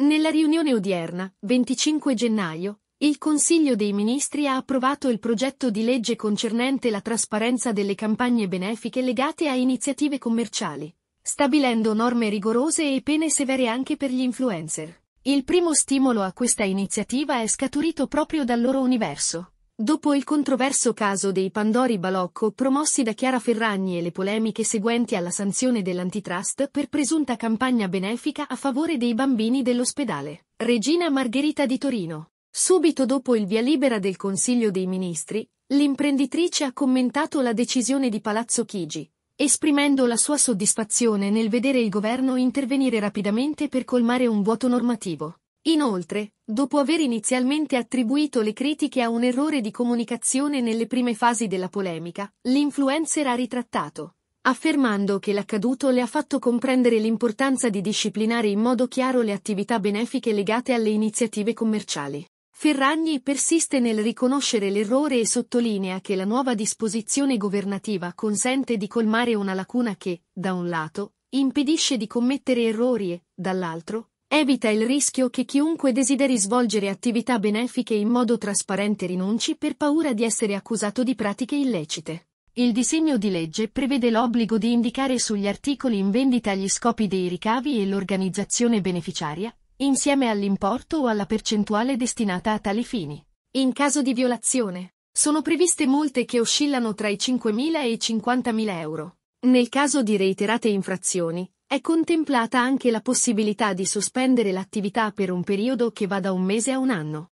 Nella riunione odierna, 25 gennaio, il Consiglio dei Ministri ha approvato il progetto di legge concernente la trasparenza delle campagne benefiche legate a iniziative commerciali, stabilendo norme rigorose e pene severe anche per gli influencer. Il primo stimolo a questa iniziativa è scaturito proprio dal loro universo. Dopo il controverso caso dei Pandori Balocco promossi da Chiara Ferragni e le polemiche seguenti alla sanzione dell'antitrust per presunta campagna benefica a favore dei bambini dell'ospedale, Regina Margherita di Torino. Subito dopo il via libera del Consiglio dei Ministri, l'imprenditrice ha commentato la decisione di Palazzo Chigi, esprimendo la sua soddisfazione nel vedere il governo intervenire rapidamente per colmare un vuoto normativo. Inoltre, dopo aver inizialmente attribuito le critiche a un errore di comunicazione nelle prime fasi della polemica, l'influencer ha ritrattato, affermando che l'accaduto le ha fatto comprendere l'importanza di disciplinare in modo chiaro le attività benefiche legate alle iniziative commerciali. Ferragni persiste nel riconoscere l'errore e sottolinea che la nuova disposizione governativa consente di colmare una lacuna che, da un lato, impedisce di commettere errori e, dall'altro, Evita il rischio che chiunque desideri svolgere attività benefiche in modo trasparente rinunci per paura di essere accusato di pratiche illecite. Il disegno di legge prevede l'obbligo di indicare sugli articoli in vendita gli scopi dei ricavi e l'organizzazione beneficiaria, insieme all'importo o alla percentuale destinata a tali fini. In caso di violazione, sono previste multe che oscillano tra i 5.000 e i 50.000 euro. Nel caso di reiterate infrazioni, è contemplata anche la possibilità di sospendere l'attività per un periodo che va da un mese a un anno.